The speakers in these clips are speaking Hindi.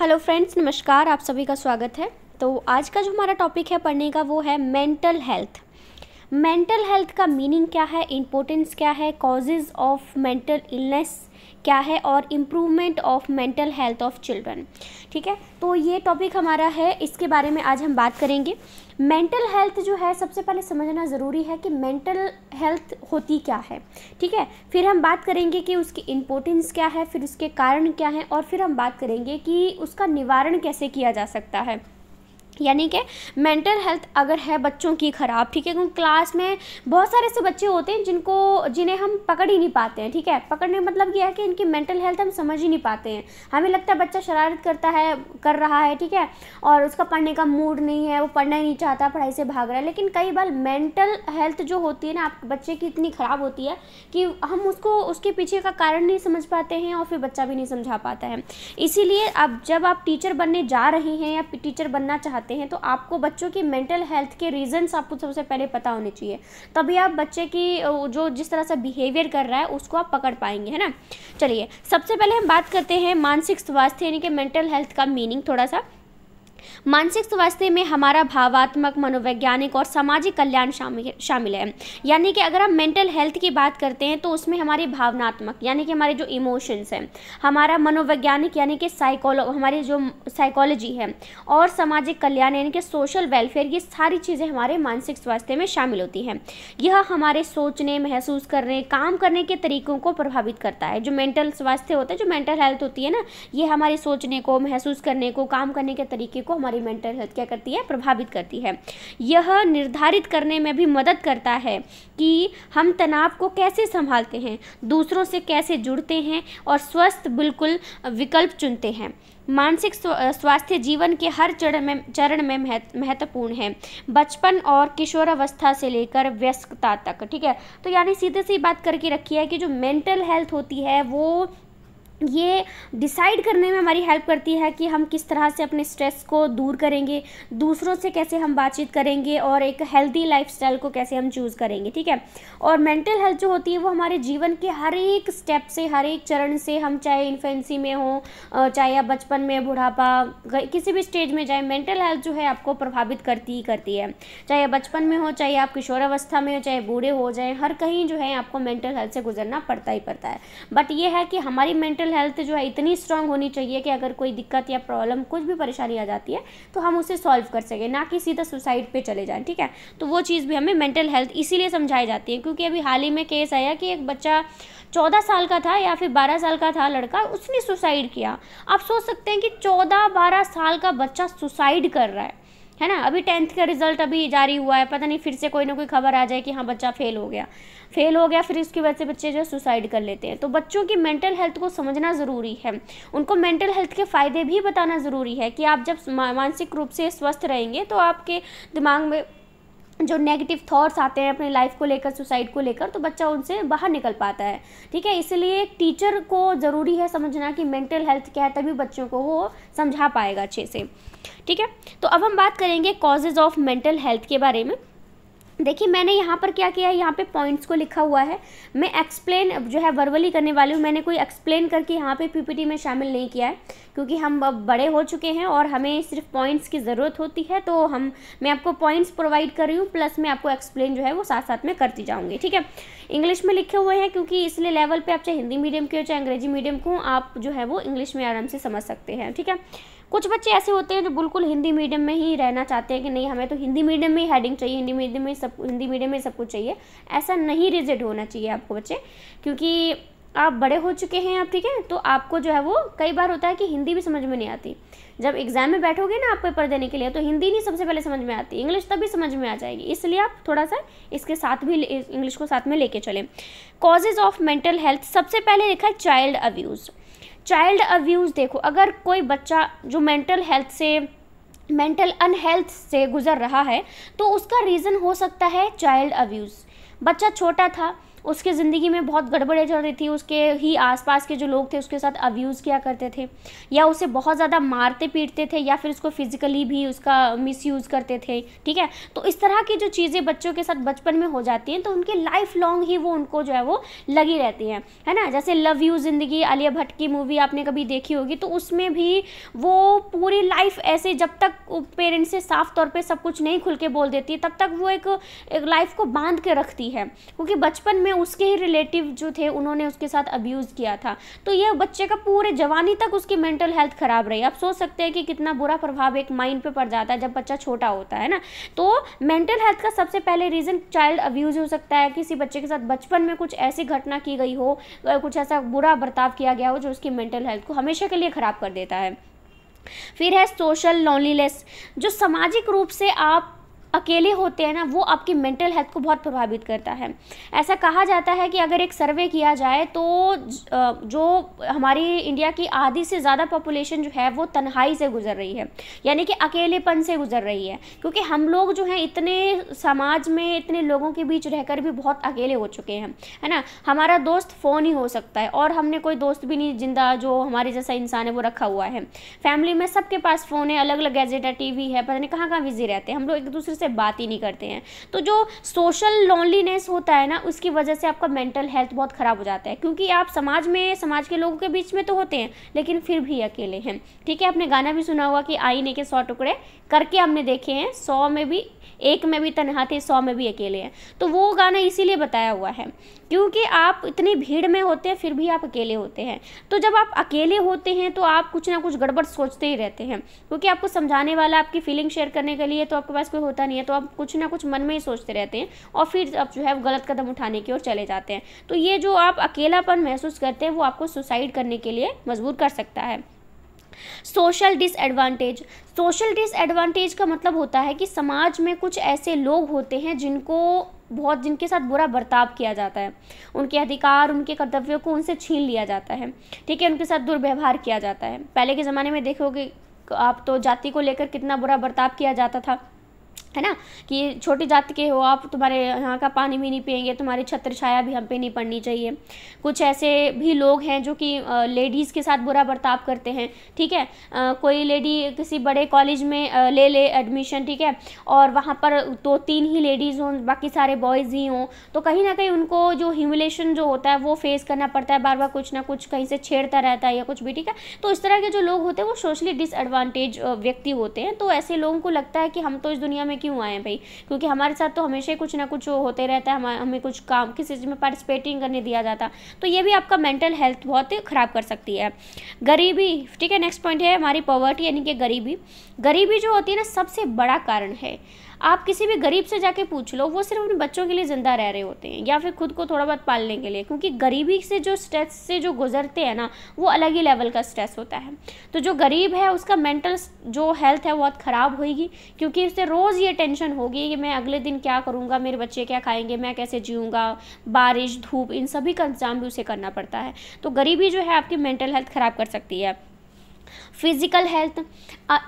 हेलो फ्रेंड्स नमस्कार आप सभी का स्वागत है तो आज का जो हमारा टॉपिक है पढ़ने का वो है मेंटल हेल्थ मेंटल हेल्थ का मीनिंग क्या है इम्पोर्टेंस क्या है कॉजेज़ ऑफ मेंटल इलनेस क्या है और improvement of mental health of children ठीक है तो ये टॉपिक हमारा है इसके बारे में आज हम बात करेंगे मेंटल हेल्थ जो है सबसे पहले समझना ज़रूरी है कि मेंटल हेल्थ होती क्या है ठीक है फिर हम बात करेंगे कि उसकी इम्पोर्टेंस क्या है फिर उसके कारण क्या हैं और फिर हम बात करेंगे कि उसका निवारण कैसे किया जा सकता है यानी कि मेंटल हेल्थ अगर है बच्चों की ख़राब ठीक है क्योंकि क्लास में बहुत सारे ऐसे बच्चे होते हैं जिनको जिन्हें हम पकड़ ही नहीं पाते हैं ठीक है पकड़ने का मतलब यह है कि इनकी मेंटल हेल्थ हम समझ ही नहीं पाते हैं हमें लगता है बच्चा शरारत करता है कर रहा है ठीक है और उसका पढ़ने का मूड नहीं है वो पढ़ना ही नहीं चाहता पढ़ाई से भाग रहा है लेकिन कई बार मेंटल हेल्थ जो होती है ना आप बच्चे की इतनी ख़राब होती है कि हम उसको उसके पीछे का कारण नहीं समझ पाते हैं और फिर बच्चा भी नहीं समझा पाता है इसीलिए अब जब आप टीचर बनने जा रहे हैं या टीचर बनना चाहते करते हैं तो आपको बच्चों की मेंटल हेल्थ के रीजंस आपको सबसे पहले पता होने चाहिए तभी आप बच्चे की जो जिस तरह से बिहेवियर कर रहा है उसको आप पकड़ पाएंगे है ना चलिए सबसे पहले हम बात करते हैं मानसिक स्वास्थ्य यानी कि मेंटल हेल्थ का मीनिंग थोड़ा सा मानसिक स्वास्थ्य में हमारा भावात्मक मनोवैज्ञानिक और सामाजिक कल्याण शामिल है यानी कि अगर हम मेंटल हेल्थ की बात करते हैं तो उसमें हमारे भावनात्मक यानी कि हमारे जो इमोशंस हैं हमारा मनोवैज्ञानिक यानी कि साइकोलो हमारी जो साइकोलॉजी है और सामाजिक कल्याण यानी कि सोशल वेलफेयर ये सारी चीज़ें हमारे मानसिक स्वास्थ्य में शामिल होती हैं यह हमारे सोचने महसूस करने काम करने के तरीकों को प्रभावित करता है जो मेंटल स्वास्थ्य होता है जो मेंटल हेल्थ होती है ना ये हमारे सोचने को महसूस करने को काम करने के तरीके को हमारी मेंटल हेल्थ क्या करती है प्रभावित करती है यह निर्धारित करने में भी मदद करता है कि हम तनाव को कैसे संभालते हैं दूसरों से कैसे जुड़ते हैं और स्वस्थ बिल्कुल विकल्प चुनते हैं मानसिक स्वास्थ्य जीवन के हर चरण में चरण में महत्वपूर्ण है बचपन और किशोरावस्था से लेकर व्यस्कता तक ठीक है तो यानी सीधे सी बात करके रखी है कि जो मेंटल हेल्थ होती है वो ये डिसाइड करने में हमारी हेल्प करती है कि हम किस तरह से अपने स्ट्रेस को दूर करेंगे दूसरों से कैसे हम बातचीत करेंगे और एक हेल्दी लाइफस्टाइल को कैसे हम चूज़ करेंगे ठीक है और मेंटल हेल्थ जो होती है वो हमारे जीवन के हर एक स्टेप से हर एक चरण से हम चाहे इन्फेंसी में हों चाहे आप बचपन में बुढ़ापा किसी भी स्टेज में जाए मेंटल हेल्थ जो है आपको प्रभावित करती ही करती है चाहे बचपन में हो चाहे आप किशोरावस्था में हो चाहे बूढ़े हो जाए हर कहीं जो है आपको मेंटल हेल्थ से गुजरना पड़ता ही पड़ता है बट ये है कि हमारी मेंटल मेंटल हेल्थ जो है इतनी स्ट्रांग होनी चाहिए कि अगर कोई दिक्कत या प्रॉब्लम कुछ भी परेशानी आ जाती है तो हम उसे सॉल्व कर सकें ना कि सीधा सुसाइड पे चले जाएं ठीक है तो वो चीज़ भी हमें मेंटल हेल्थ इसीलिए समझाई जाती है क्योंकि अभी हाल ही में केस आया कि एक बच्चा चौदह साल का था या फिर बारह साल का था लड़का उसने सुसाइड किया आप सोच सकते हैं कि चौदह बारह साल का बच्चा सुसाइड कर रहा है है ना अभी टेंथ का रिजल्ट अभी जारी हुआ है पता नहीं फिर से कोई ना कोई खबर आ जाए कि हाँ बच्चा फेल हो गया फेल हो गया फिर उसकी वजह से बच्चे जो है सुसाइड कर लेते हैं तो बच्चों की मेंटल हेल्थ को समझना ज़रूरी है उनको मेंटल हेल्थ के फ़ायदे भी बताना ज़रूरी है कि आप जब मानसिक रूप से स्वस्थ रहेंगे तो आपके दिमाग में जो नेगेटिव थॉट्स आते हैं अपनी लाइफ को लेकर सुसाइड को लेकर तो बच्चा उनसे बाहर निकल पाता है ठीक है इसलिए एक टीचर को ज़रूरी है समझना कि मेंटल हेल्थ क्या है तभी बच्चों को वो समझा पाएगा अच्छे से ठीक है तो अब हम बात करेंगे कॉजेज़ ऑफ मेंटल हेल्थ के बारे में देखिए मैंने यहाँ पर क्या किया है यहाँ पे पॉइंट्स को लिखा हुआ है मैं एक्सप्लेन जो है वर्वली करने वाली हूँ मैंने कोई एक्सप्लेन करके यहाँ पे पीपीटी में शामिल नहीं किया है क्योंकि हम बड़े हो चुके हैं और हमें सिर्फ पॉइंट्स की ज़रूरत होती है तो हम मैं आपको पॉइंट्स प्रोवाइड कर रही हूँ प्लस मैं आपको एक्सप्लेन जो है वो साथ साथ में करती जाऊँगी ठीक है इंग्लिश में लिखे हुए हैं क्योंकि इसलिए लेवल पर आप चाहे हिंदी मीडियम के हो चाहे अंग्रेजी मीडियम को आप जो है वो इंग्लिश में आराम से समझ सकते हैं ठीक है कुछ बच्चे ऐसे होते हैं जो बिल्कुल हिंदी मीडियम में ही रहना चाहते हैं कि नहीं हमें तो हिंदी मीडियम में ही हेडिंग चाहिए हिंदी मीडियम में सब हिंदी मीडियम में सब कुछ चाहिए ऐसा नहीं रिजिड होना चाहिए आपको बच्चे क्योंकि आप बड़े हो चुके हैं आप ठीक है तो आपको जो है वो कई बार होता है कि हिंदी भी समझ में नहीं आती जब एग्ज़ाम में बैठोगे ना आप पेपर देने के लिए तो हिंदी नहीं सबसे पहले समझ में आती इंग्लिश तभी समझ में आ जाएगी इसलिए आप थोड़ा सा इसके साथ भी इंग्लिश को साथ में लेके चलें कॉजेज़ ऑफ मेंटल हेल्थ सबसे पहले लिखा है चाइल्ड अब्यूज़ चाइल्ड अब्यूज़ देखो अगर कोई बच्चा जो मेंटल हेल्थ से मेंटल अनहेल्थ से गुज़र रहा है तो उसका रीज़न हो सकता है चाइल्ड अब्यूज़ बच्चा छोटा था उसके ज़िंदगी में बहुत गड़बड़े चल रही थी उसके ही आसपास के जो लोग थे उसके साथ अब्यूज़ किया करते थे या उसे बहुत ज़्यादा मारते पीटते थे या फिर उसको फिज़िकली भी उसका मिसयूज़ करते थे ठीक है तो इस तरह की जो चीज़ें बच्चों के साथ बचपन में हो जाती हैं तो उनके लाइफ लॉन्ग ही वो उनको जो है वो लगी रहती हैं है ना जैसे लव यू ज़िंदगी आलिया भट्ट की मूवी आपने कभी देखी होगी तो उसमें भी वो पूरी लाइफ ऐसे जब तक पेरेंट्स से साफ तौर पर सब कुछ नहीं खुल के बोल देती तब तक वो एक लाइफ को बांध के रखती है क्योंकि बचपन में उसके ही रिलेटिव जो थे उन्होंने उसके साथ अब्यूज़ किया था तो यह बच्चे का पूरे जवानी तक उसकी मेंटल हेल्थ ख़राब रही आप सोच सकते हैं कि कितना बुरा प्रभाव एक माइंड पर पड़ जाता है जब बच्चा छोटा होता है ना तो मेंटल हेल्थ का सबसे पहले रीज़न चाइल्ड अब्यूज़ हो सकता है किसी बच्चे के साथ बचपन में कुछ ऐसी घटना की गई हो कुछ ऐसा बुरा बर्ताव किया गया हो जो उसकी मेंटल हेल्थ को हमेशा के लिए ख़राब कर देता है फिर है सोशल लॉन्लीनेस जो सामाजिक रूप से आप अकेले होते हैं ना वो आपकी मेंटल हेल्थ को बहुत प्रभावित करता है ऐसा कहा जाता है कि अगर एक सर्वे किया जाए तो जो हमारी इंडिया की आधी से ज़्यादा पॉपुलेशन जो है वो तन्हाई से गुजर रही है यानी कि अकेलेपन से गुजर रही है क्योंकि हम लोग जो हैं इतने समाज में इतने लोगों के बीच रहकर भी बहुत अकेले हो चुके हैं है ना हमारा दोस्त फ़ोन ही हो सकता है और हमने कोई दोस्त भी नहीं जिंदा जो हमारे जैसा इंसान है वो रखा हुआ है फैमिली में सबके पास फ़ोन है अलग अलग गैजेट है टी है पता नहीं कहाँ कहाँ बिजी रहते हैं हम लोग एक दूसरे से बात ही नहीं करते हैं तो जो सोशल लोनलीनेस होता है ना उसकी वजह से आपका मेंटल हेल्थ बहुत ख़राब हो जाता है क्योंकि आप समाज में समाज के लोगों के बीच में तो होते हैं लेकिन फिर भी अकेले हैं ठीक है आपने गाना भी सुना हुआ कि आईने के सौ टुकड़े करके हमने देखे हैं सौ में भी एक में भी तनहा थे सौ में भी अकेले हैं तो वो गाना इसीलिए बताया हुआ है क्योंकि आप इतनी भीड़ में होते हैं फिर भी आप अकेले होते हैं तो जब आप अकेले होते हैं तो आप कुछ ना कुछ गड़बड़ सोचते ही रहते हैं क्योंकि आपको समझाने वाला आपकी फीलिंग शेयर करने के लिए तो आपके पास कोई होता नहीं है तो आप कुछ ना कुछ मन में ही सोचते रहते हैं और फिर आप जो है गलत कदम उठाने की ओर चले जाते हैं तो ये जो आप अकेलापन महसूस करते हैं वो आपको सुसाइड करने के लिए मजबूर कर सकता है सोशल डिसएडवांटेज सोशल डिसएडवांटेज का मतलब होता है कि समाज में कुछ ऐसे लोग होते हैं जिनको बहुत जिनके साथ बुरा बर्ताव किया जाता है उनके अधिकार उनके कर्तव्यों को उनसे छीन लिया जाता है ठीक है उनके साथ दुर्व्यवहार किया जाता है पहले के ज़माने में देखोगे आप तो जाति को लेकर कितना बुरा बर्ताव किया जाता था है ना कि छोटी जाति के हो आप तुम्हारे यहाँ का पानी भी नहीं पियेंगे तुम्हारी छत्र छाया भी हम पे नहीं पड़नी चाहिए कुछ ऐसे भी लोग हैं जो कि लेडीज़ के साथ बुरा बर्ताव करते हैं ठीक है आ, कोई लेडी किसी बड़े कॉलेज में आ, ले ले एडमिशन ठीक है और वहाँ पर दो तीन ही लेडीज़ हों बाकी सारे बॉयज़ ही हों तो कहीं ना कहीं उनको जो ह्यूमिलेशन जो होता है वो फेस करना पड़ता है बार बार कुछ ना कुछ कहीं से छेड़ता रहता है या कुछ भी ठीक है तो इस तरह के जो लोग होते हैं वो सोशली डिसएडवाटेज व्यक्ति होते हैं तो ऐसे लोगों को लगता है कि हम तो इस दुनिया में में क्यों आए हैं भाई क्योंकि हमारे साथ तो हमेशा ही कुछ ना कुछ होते रहता है हमें कुछ काम किसी चीज़ में पार्टिसिपेटिंग करने दिया जाता तो ये भी आपका मेंटल हेल्थ बहुत ख़राब कर सकती है गरीबी ठीक है नेक्स्ट पॉइंट है हमारी पॉवर्टी यानी कि गरीबी गरीबी जो होती है ना सबसे बड़ा कारण है आप किसी भी गरीब से जाके पूछ लो वो सिर्फ अपने बच्चों के लिए ज़िंदा रह रहे होते हैं या फिर खुद को थोड़ा बहुत पालने के लिए क्योंकि गरीबी से जो स्ट्रेस से जो गुजरते हैं ना वो अलग ही लेवल का स्ट्रेस होता है तो जो गरीब है उसका मेंटल जो हेल्थ है बहुत ख़राब होगी क्योंकि उससे रोज़ ये टेंशन होगी कि मैं अगले दिन क्या करूँगा मेरे बच्चे क्या खाएँगे मैं कैसे जीऊँगा बारिश धूप इन सभी का इंतजाम भी उसे करना पड़ता है तो गरीबी जो है आपकी मेंटल हेल्थ ख़राब कर सकती है फिज़िकल हेल्थ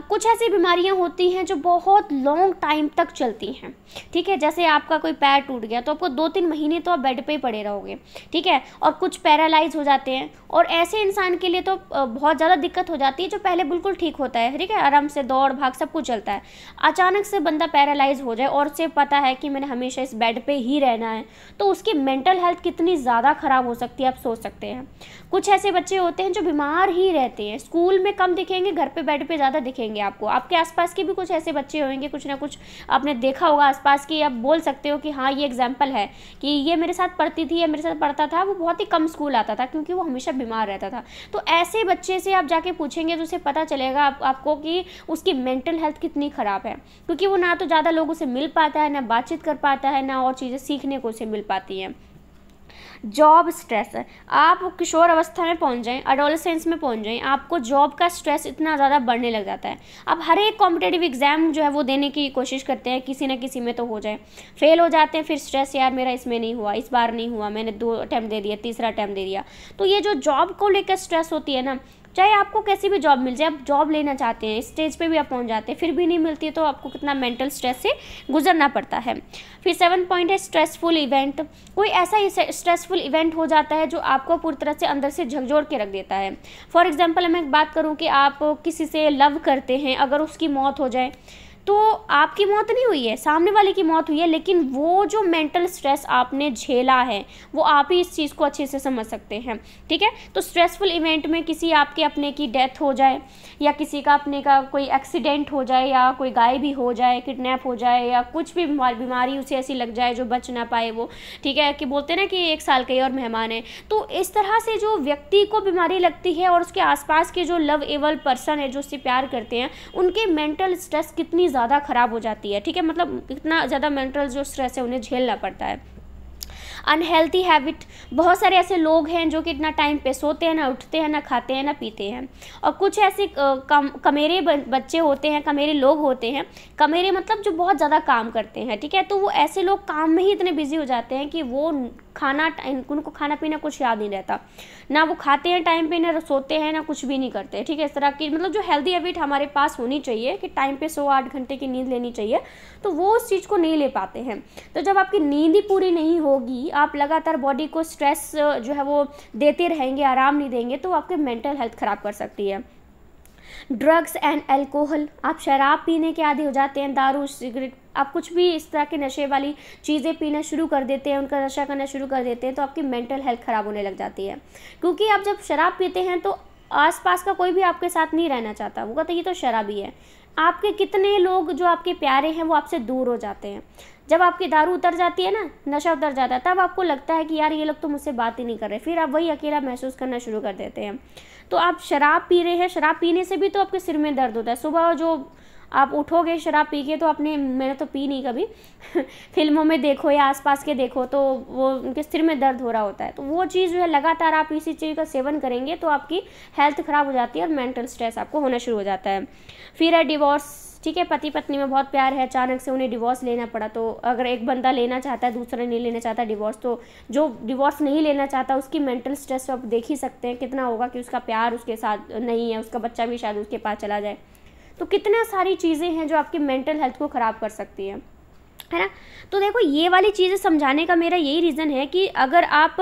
कुछ ऐसी बीमारियां होती हैं जो बहुत लॉन्ग टाइम तक चलती हैं ठीक है जैसे आपका कोई पैर टूट गया तो आपको दो तीन महीने तो आप बेड पे ही पड़े रहोगे ठीक है और कुछ पैरालाइज हो जाते हैं और ऐसे इंसान के लिए तो बहुत ज़्यादा दिक्कत हो जाती है जो पहले बिल्कुल ठीक होता है ठीक है आराम से दौड़ भाग सब कुछ चलता है अचानक से बंदा पैरालाइज हो जाए और उसे पता है कि मैंने हमेशा इस बेड पर ही रहना है तो उसकी मेंटल हेल्थ कितनी ज़्यादा ख़राब हो सकती है आप सोच सकते हैं कुछ ऐसे बच्चे होते हैं जो बीमार ही रहते हैं स्कूल में में कम दिखेंगे घर पे बेड पे ज़्यादा दिखेंगे आपको आपके आसपास के भी कुछ ऐसे बच्चे होंगे कुछ ना कुछ आपने देखा होगा आसपास की आप बोल सकते हो कि हाँ ये एग्जाम्पल है कि ये मेरे साथ पढ़ती थी या मेरे साथ पढ़ता था वो बहुत ही कम स्कूल आता था क्योंकि वो हमेशा बीमार रहता था तो ऐसे बच्चे से आप जाके पूछेंगे तो उसे पता चलेगा आप, आपको कि उसकी मेंटल हेल्थ कितनी ख़राब है क्योंकि वो ना तो ज़्यादा लोगों से मिल पाता है ना बातचीत कर पाता है ना और चीज़ें सीखने को उसे मिल पाती हैं जॉब स्ट्रेस आप किशोर अवस्था में पहुंच जाएं अडोलसेंस में पहुंच जाएं आपको जॉब का स्ट्रेस इतना ज़्यादा बढ़ने लग जाता है आप हर एक कॉम्पिटेटिव एग्ज़ाम जो है वो देने की कोशिश करते हैं किसी न किसी में तो हो जाए फेल हो जाते हैं फिर स्ट्रेस यार मेरा इसमें नहीं हुआ इस बार नहीं हुआ मैंने दो अटैम्प्ट दे दिया तीसरा अटैम्प्ट दे दिया तो ये जो जॉब को लेकर स्ट्रेस होती है ना चाहे आपको कैसी भी जॉब मिल जाए आप जॉब लेना चाहते हैं स्टेज पे भी आप पहुंच जाते हैं फिर भी नहीं मिलती है तो आपको कितना मेंटल स्ट्रेस से गुजरना पड़ता है फिर सेवन पॉइंट है स्ट्रेसफुल इवेंट कोई ऐसा स्ट्रेसफुल इवेंट हो जाता है जो आपको पूरी तरह से अंदर से झकझोर के रख देता है फॉर एग्जाम्पल मैं बात करूँ कि आप किसी से लव करते हैं अगर उसकी मौत हो जाए तो आपकी मौत नहीं हुई है सामने वाले की मौत हुई है लेकिन वो जो मेंटल स्ट्रेस आपने झेला है वो आप ही इस चीज़ को अच्छे से समझ सकते हैं ठीक है तो स्ट्रेसफुल इवेंट में किसी आपके अपने की डेथ हो जाए या किसी का अपने का कोई एक्सीडेंट हो जाए या कोई गाय भी हो जाए किडनैप हो जाए या कुछ भी बीमारी उसे ऐसी लग जाए जो बच ना पाए वो ठीक है कि बोलते ना कि एक साल के और मेहमान है तो इस तरह से जो व्यक्ति को बीमारी लगती है और उसके आसपास के जो लव एवल पर्सन है जो उससे प्यार करते हैं उनके मेंटल स्ट्रेस कितनी ज़्यादा ख़राब हो जाती है ठीक है मतलब इतना ज़्यादा मेंटल जो स्ट्रेस है उन्हें झेलना पड़ता है अनहेल्थी हैबिट बहुत सारे ऐसे लोग हैं जो कि इतना टाइम पे सोते हैं ना उठते हैं ना खाते हैं ना पीते हैं और कुछ ऐसे कम कमेरे बच्चे होते हैं कमेरे लोग होते हैं कमेरे मतलब जो बहुत ज़्यादा काम करते हैं ठीक है तो वो ऐसे लोग काम में ही इतने बिजी हो जाते हैं कि वो खाना उनको खाना पीना कुछ याद नहीं रहता ना वो खाते हैं टाइम पे ना सोते हैं ना कुछ भी नहीं करते ठीक है इस तरह की मतलब जो हेल्दी हैबिट हमारे पास होनी चाहिए कि टाइम पे सौ आठ घंटे की नींद लेनी चाहिए तो वो उस चीज़ को नहीं ले पाते हैं तो जब आपकी नींद ही पूरी नहीं होगी आप लगातार बॉडी को स्ट्रेस जो है वो देते रहेंगे आराम नहीं देंगे तो आपके मेंटल हेल्थ ख़राब कर सकती है ड्रग्स एंड एल्कोहल आप शराब पीने के आदि हो जाते हैं दारू सिगरेट आप कुछ भी इस तरह के नशे वाली चीज़ें पीना शुरू कर देते हैं उनका नशा करना शुरू कर देते हैं तो आपकी मेंटल हेल्थ ख़राब होने लग जाती है क्योंकि आप जब शराब पीते हैं तो आसपास का कोई भी आपके साथ नहीं रहना चाहता वो कहते ये तो शराबी है आपके कितने लोग जो आपके प्यारे हैं वो आपसे दूर हो जाते हैं जब आपकी दारू उतर जाती है ना नशा उतर जाता है तब आपको लगता है कि यार ये लोग तो मुझसे बात ही नहीं कर रहे फिर आप वही अकेला महसूस करना शुरू कर देते हैं तो आप शराब पी रहे हैं शराब पीने से भी तो आपके सिर में दर्द होता है सुबह जो आप उठोगे शराब पी के तो अपने मैंने तो पी नहीं कभी फिल्मों में देखो या आसपास के देखो तो वो उनके सिर में दर्द हो रहा होता है तो वो चीज़ जो है लगातार आप इसी चीज़ का सेवन करेंगे तो आपकी हेल्थ ख़राब हो जाती है और मेंटल स्ट्रेस आपको होना शुरू हो जाता है फिर है डिवोर्स ठीक है पति पत्नी में बहुत प्यार है अचानक से उन्हें डिवोर्स लेना पड़ा तो अगर एक बंदा लेना चाहता है दूसरा नहीं लेना चाहता डिवोर्स तो जो डिवोर्स नहीं लेना चाहता उसकी मेंटल स्ट्रेस तो आप देख ही सकते हैं कितना होगा कि उसका प्यार उसके साथ नहीं है उसका बच्चा भी शायद उसके पास चला जाए तो कितना सारी चीज़ें हैं जो आपके मेंटल हेल्थ को ख़राब कर सकती हैं है ना तो देखो ये वाली चीज़ें समझाने का मेरा यही रीज़न है कि अगर आप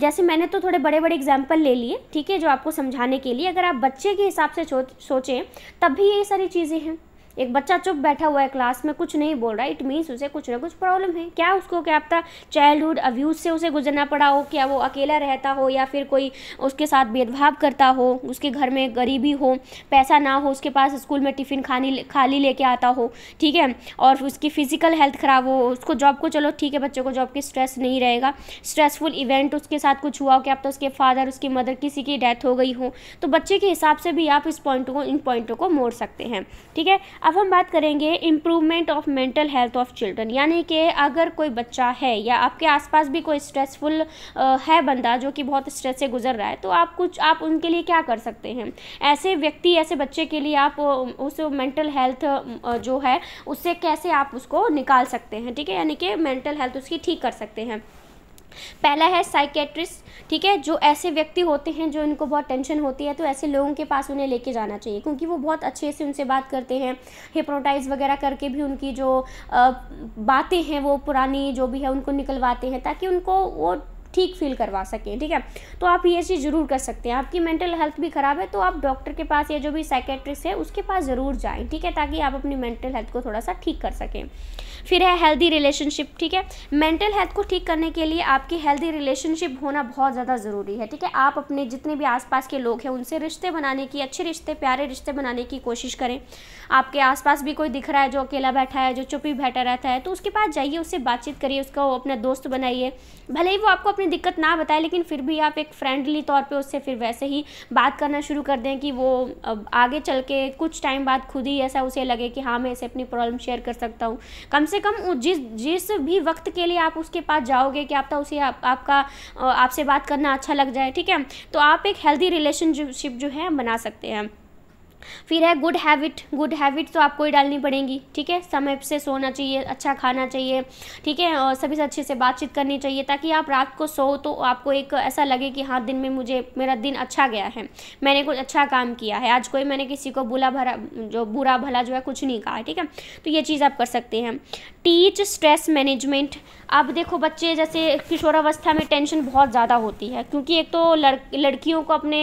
जैसे मैंने तो थोड़े बड़े बड़े एग्जाम्पल ले लिए ठीक है जो आपको समझाने के लिए अगर आप बच्चे के हिसाब से सोचें तब भी ये सारी चीज़ें हैं एक बच्चा चुप बैठा हुआ है क्लास में कुछ नहीं बोल रहा इट मीन्स उसे कुछ ना कुछ प्रॉब्लम है क्या उसको क्या आपका चाइल्डहुड अब्यूज़ से उसे गुजरना पड़ा हो क्या वो अकेला रहता हो या फिर कोई उसके साथ भेदभाव करता हो उसके घर में गरीबी हो पैसा ना हो उसके पास स्कूल में टिफ़िन खानी खाली लेके आता हो ठीक है और उसकी फ़िज़िकल हेल्थ ख़राब हो उसको जॉब को चलो ठीक है बच्चों को जॉब की स्ट्रेस नहीं रहेगा स्ट्रेसफुल इवेंट उसके साथ कुछ हुआ हो क्या तो उसके फादर उसकी मदर किसी की डेथ हो गई हो तो बच्चे के हिसाब से भी आप इस पॉइंट को इन पॉइंटों को मोड़ सकते हैं ठीक है अब हम बात करेंगे improvement of mental health of children यानी कि अगर कोई बच्चा है या आपके आसपास भी कोई स्ट्रेसफुल है बंदा जो कि बहुत स्ट्रेस से गुजर रहा है तो आप कुछ आप उनके लिए क्या कर सकते हैं ऐसे व्यक्ति ऐसे बच्चे के लिए आप उस मेंटल हेल्थ जो है उससे कैसे आप उसको निकाल सकते हैं ठीक है यानी कि मेंटल हेल्थ उसकी ठीक कर सकते हैं पहला है साइकेट्रिस्ट ठीक है जो ऐसे व्यक्ति होते हैं जो इनको बहुत टेंशन होती है तो ऐसे लोगों के पास उन्हें लेके जाना चाहिए क्योंकि वो बहुत अच्छे से उनसे बात करते हैं हिप्रोटाइज वगैरह करके भी उनकी जो बातें हैं वो पुरानी जो भी है उनको निकलवाते हैं ताकि उनको वो ठीक फील करवा सकें ठीक है तो आप ये चीज़ ज़रूर कर सकते हैं आपकी मेंटल हेल्थ भी ख़राब है तो आप डॉक्टर के पास या जो भी साइकेट्रिस्ट है उसके पास ज़रूर जाएं ठीक है ताकि आप अपनी मेंटल हेल्थ को थोड़ा सा ठीक कर सकें फिर है हेल्दी रिलेशनशिप ठीक है मेंटल हेल्थ को ठीक करने के लिए आपकी हेल्दी रिलेशनशिप होना बहुत ज़्यादा ज़रूरी है ठीक है आप अपने जितने भी आसपास के लोग हैं उनसे रिश्ते बनाने की अच्छे रिश्ते प्यारे रिश्ते बनाने की कोशिश करें आपके आसपास भी कोई दिख रहा है जो अकेला बैठा है जो चुप ही बैठा रहता है तो उसके पास जाइए उससे बातचीत करिए उसका अपना दोस्त बनाइए भले ही वो आपको अपनी दिक्कत ना बताए लेकिन फिर भी आप एक फ्रेंडली तौर पर उससे फिर वैसे ही बात करना शुरू कर दें कि वो आगे चल के कुछ टाइम बाद खुद ही ऐसा उसे लगे कि हाँ मैं इसे अपनी प्रॉब्लम शेयर कर सकता हूँ कम से से कम जिस जिस भी वक्त के लिए आप उसके पास जाओगे कि तो उसे आप, आपका आपसे बात करना अच्छा लग जाए ठीक है तो आप एक हेल्दी रिलेशनशिप जो है बना सकते हैं फिर है गुड हैबिट गुड हैबिट तो आपको ही डालनी पड़ेंगी ठीक है समय से सोना चाहिए अच्छा खाना चाहिए ठीक है और सभी से अच्छे से बातचीत करनी चाहिए ताकि आप रात को सो तो आपको एक ऐसा लगे कि हाँ दिन में मुझे मेरा दिन अच्छा गया है मैंने कुछ अच्छा काम किया है आज कोई मैंने किसी को बुला भरा जो बुरा भला जो है कुछ नहीं कहा ठीक है तो ये चीज़ आप कर सकते हैं टीच स्ट्रेस मैनेजमेंट अब देखो बच्चे जैसे किशोरावस्था में टेंशन बहुत ज़्यादा होती है क्योंकि एक तो लड़ लड़कियों को अपने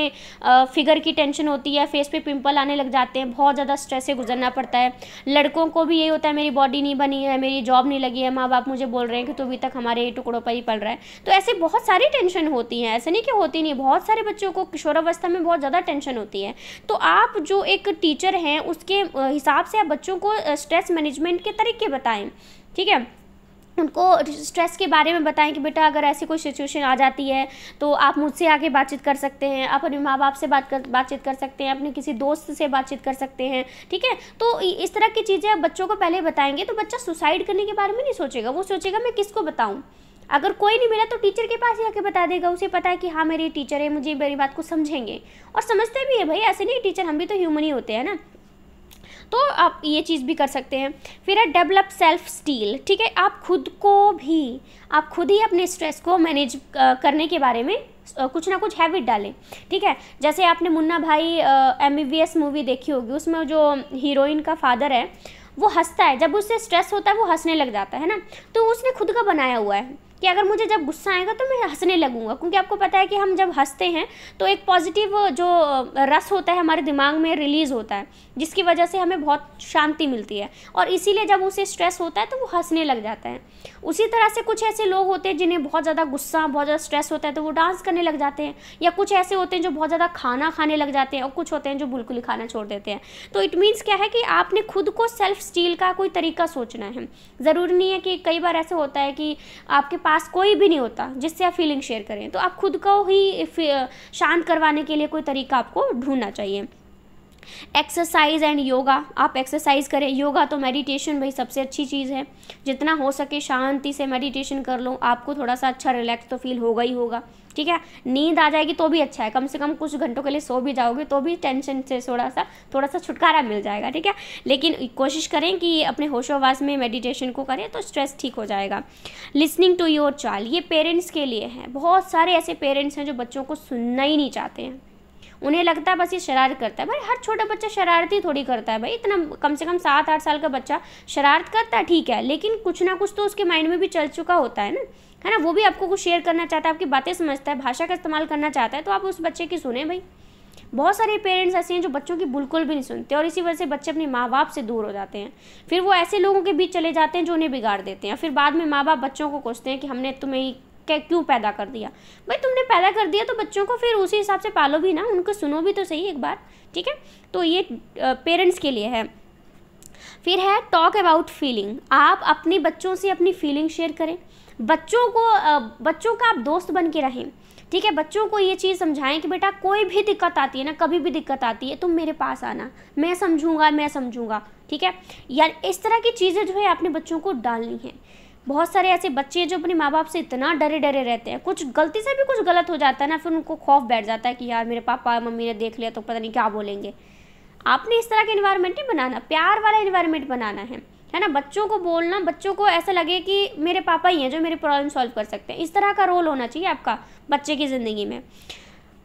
फिगर की टेंशन होती है फेस पर पिंपल आने आने लग जाते हैं बहुत ज़्यादा स्ट्रेस से गुजरना पड़ता है लड़कों को भी यही होता है मेरी बॉडी नहीं बनी है मेरी जॉब नहीं लगी है माँ बाप मुझे बोल रहे हैं कि तू अभी तक हमारे टुकड़ों पर ही पल रहा है तो ऐसे बहुत सारी टेंशन होती हैं ऐसे नहीं कि होती नहीं बहुत सारे बच्चों को किशोरावस्था में बहुत ज़्यादा टेंशन होती है तो आप जो एक टीचर हैं उसके हिसाब से आप बच्चों को स्ट्रेस मैनेजमेंट के तरीके बताएं ठीक है उनको स्ट्रेस के बारे में बताएं कि बेटा अगर ऐसी कोई सिचुएशन आ जाती है तो आप मुझसे आके बातचीत कर सकते हैं आप अपने माँ बाप से बात कर बातचीत कर सकते हैं अपने किसी दोस्त से बातचीत कर सकते हैं ठीक है तो इस तरह की चीज़ें आप बच्चों को पहले बताएंगे तो बच्चा सुसाइड करने के बारे में नहीं सोचेगा वो सोचेगा मैं किसको बताऊँ अगर कोई नहीं मिला तो टीचर के पास ही आके बता देगा उसे पता है कि हाँ मेरी टीचर है मुझे मेरी बात को समझेंगे और समझते भी है भाई ऐसे नहीं टीचर हम भी तो ह्यूमन ही होते हैं ना तो आप ये चीज़ भी कर सकते हैं फिर है डेवलप सेल्फ स्टील ठीक है आप खुद को भी आप खुद ही अपने स्ट्रेस को मैनेज करने के बारे में कुछ ना कुछ हैबिट डालें ठीक है जैसे आपने मुन्ना भाई एम मूवी देखी होगी उसमें जो हीरोइन का फादर है वो हंसता है जब उससे स्ट्रेस होता है वो हंसने लग जाता है ना तो उसने खुद का बनाया हुआ है कि अगर मुझे जब गुस्सा आएगा तो मैं हंसने लगूंगा क्योंकि आपको पता है कि हम जब हंसते हैं तो एक पॉजिटिव जो रस होता है हमारे दिमाग में रिलीज़ होता है जिसकी वजह से हमें बहुत शांति मिलती है और इसीलिए जब उसे स्ट्रेस होता है तो वो हंसने लग जाता है उसी तरह से कुछ ऐसे लोग होते हैं जिन्हें बहुत ज़्यादा गुस्सा बहुत ज़्यादा स्ट्रेस होता है तो वो डांस करने लग जाते हैं या कुछ ऐसे होते हैं जो बहुत ज़्यादा खाना खाने लग जाते हैं और कुछ होते हैं जो बिल्कुल ही खाना छोड़ देते हैं तो इट मीन्स क्या है कि आपने खुद को सेल्फ स्टील का कोई तरीका सोचना है ज़रूरी नहीं है कि कई बार ऐसे होता है कि आपके पास पास कोई भी नहीं होता जिससे आप फीलिंग शेयर करें तो आप खुद को ही शांत करवाने के लिए कोई तरीका आपको ढूंढना चाहिए एक्सरसाइज एंड योगा आप एक्सरसाइज करें योगा तो मेडिटेशन भाई सबसे अच्छी चीज़ है जितना हो सके शांति से मेडिटेशन कर लो आपको थोड़ा सा अच्छा रिलैक्स तो फील होगा ही होगा ठीक है नींद आ जाएगी तो भी अच्छा है कम से कम कुछ घंटों के लिए सो भी जाओगे तो भी टेंशन से थोड़ा सा थोड़ा सा छुटकारा मिल जाएगा ठीक है लेकिन कोशिश करें कि अपने होशोवास में मेडिटेशन को करें तो स्ट्रेस ठीक हो जाएगा लिसनिंग टू योर चाइल्ड ये पेरेंट्स के लिए है बहुत सारे ऐसे पेरेंट्स हैं जो बच्चों को सुनना ही नहीं चाहते हैं उन्हें लगता है बस ये शरारत करता है भाई हर छोटा बच्चा शरारती थोड़ी करता है भाई इतना कम से कम सात आठ साल का बच्चा शरारत करता है ठीक है लेकिन कुछ ना कुछ तो उसके माइंड में भी चल चुका होता है ना है ना वो भी आपको कुछ शेयर करना चाहता है आपकी बातें समझता है भाषा का इस्तेमाल करना चाहता है तो आप उस बच्चे की सुने भाई बहुत सारे पेरेंट्स ऐसे हैं जो बच्चों की बिल्कुल भी नहीं सुनते और इसी वजह से बच्चे अपने माँ बाप से दूर हो जाते हैं फिर वो ऐसे लोगों के बीच चले जाते हैं जो उन्हें बिगाड़ देते हैं फिर बाद में माँ बाप बच्चों को कोसते हैं कि हमने तुम्हें क्यों पैदा कर दिया भाई तुमने पैदा कर दिया तो बच्चों को फिर उसी हिसाब से पालो भी ना उनको सुनो भी तो सही एक बार ठीक है तो ये पेरेंट्स के लिए है फिर है टॉक अबाउट फीलिंग आप अपने बच्चों से अपनी फीलिंग शेयर करें बच्चों को बच्चों का आप दोस्त बन के रहें ठीक है बच्चों को ये चीज़ समझाएं कि बेटा कोई भी दिक्कत आती है ना कभी भी दिक्कत आती है तुम मेरे पास आना मैं समझूंगा मैं समझूंगा ठीक है यार इस तरह की चीज़ें जो है आपने बच्चों को डालनी है बहुत सारे ऐसे बच्चे हैं जो अपने माँ बाप से इतना डरे डरे रहते हैं कुछ गलती से भी कुछ गलत हो जाता है ना फिर उनको खौफ बैठ जाता है कि यार मेरे पापा मम्मी ने देख लिया तो पता नहीं क्या बोलेंगे आपने इस तरह का इन्वायरमेंट नहीं बनाना प्यार वाला इन्वायरमेंट बनाना है है ना बच्चों को बोलना बच्चों को ऐसा लगे कि मेरे पापा ही हैं जो मेरे प्रॉब्लम सॉल्व कर सकते हैं इस तरह का रोल होना चाहिए आपका बच्चे की ज़िंदगी में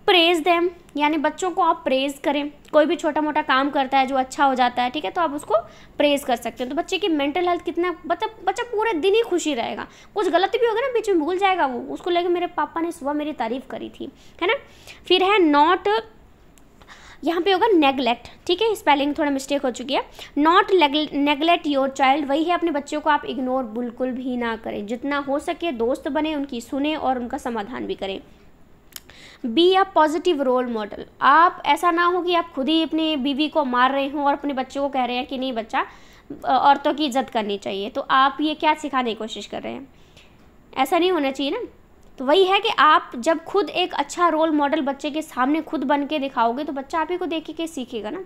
प्रेज देम यानी बच्चों को आप प्रेज़ करें कोई भी छोटा मोटा काम करता है जो अच्छा हो जाता है ठीक है तो आप उसको प्रेज़ कर सकते हो तो बच्चे की मेंटल हेल्थ कितना मतलब बच्चा पूरे दिन ही खुशी रहेगा कुछ गलत भी होगा ना बीच में भूल जाएगा वो उसको लगे मेरे पापा ने सुबह मेरी तारीफ़ करी थी है ना फिर है नॉट यहाँ पे होगा नेगलेक्ट ठीक है स्पेलिंग थोड़ा मिस्टेक हो चुकी है नॉट नेगलेक्ट योर चाइल्ड वही है अपने बच्चों को आप इग्नोर बिल्कुल भी ना करें जितना हो सके दोस्त बने उनकी सुने और उनका समाधान भी करें be a positive role model आप ऐसा ना हो कि आप खुद ही अपनी बीवी को मार रहे हो और अपने बच्चों को कह रहे हैं कि नहीं बच्चा औरतों की इज्जत करनी चाहिए तो आप ये क्या सिखाने की कोशिश कर रहे हैं ऐसा नहीं होना चाहिए ना तो वही है कि आप जब खुद एक अच्छा रोल मॉडल बच्चे के सामने खुद बन के दिखाओगे तो बच्चा आप ही को देख के सीखेगा ना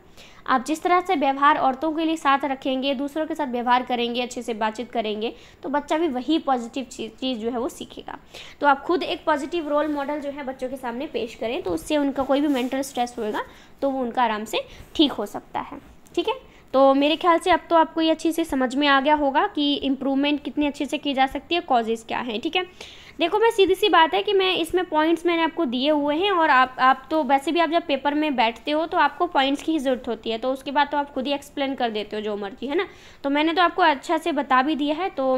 आप जिस तरह से व्यवहार औरतों के लिए साथ रखेंगे दूसरों के साथ व्यवहार करेंगे अच्छे से बातचीत करेंगे तो बच्चा भी वही पॉजिटिव चीज़ जो है वो सीखेगा तो आप खुद एक पॉजिटिव रोल मॉडल जो है बच्चों के सामने पेश करें तो उससे उनका कोई भी मेंटल स्ट्रेस होएगा तो वो उनका आराम से ठीक हो सकता है ठीक है तो मेरे ख्याल से अब तो आपको ये अच्छे से समझ में आ गया होगा कि इम्प्रूवमेंट कितनी अच्छे से की जा सकती है कॉजेज़ क्या हैं ठीक है देखो मैं सीधी सी बात है कि मैं इसमें पॉइंट्स मैंने आपको दिए हुए हैं और आप आप तो वैसे भी आप जब पेपर में बैठते हो तो आपको पॉइंट्स की ही ज़रूरत होती है तो उसके बाद तो आप खुद ही एक्सप्लेन कर देते हो जो मर्जी है ना तो मैंने तो आपको अच्छा से बता भी दिया है तो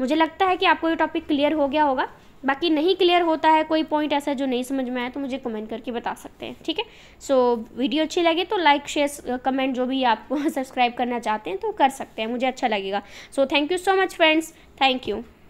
मुझे लगता है कि आपको ये टॉपिक क्लियर हो गया होगा बाकी नहीं क्लियर होता है कोई पॉइंट ऐसा जो नहीं समझ में आया तो मुझे कमेंट करके बता सकते हैं ठीक है सो so, वीडियो अच्छी लगे तो लाइक शेयर कमेंट जो भी आप सब्सक्राइब करना चाहते हैं तो कर सकते हैं मुझे अच्छा लगेगा so thank you so much friends thank you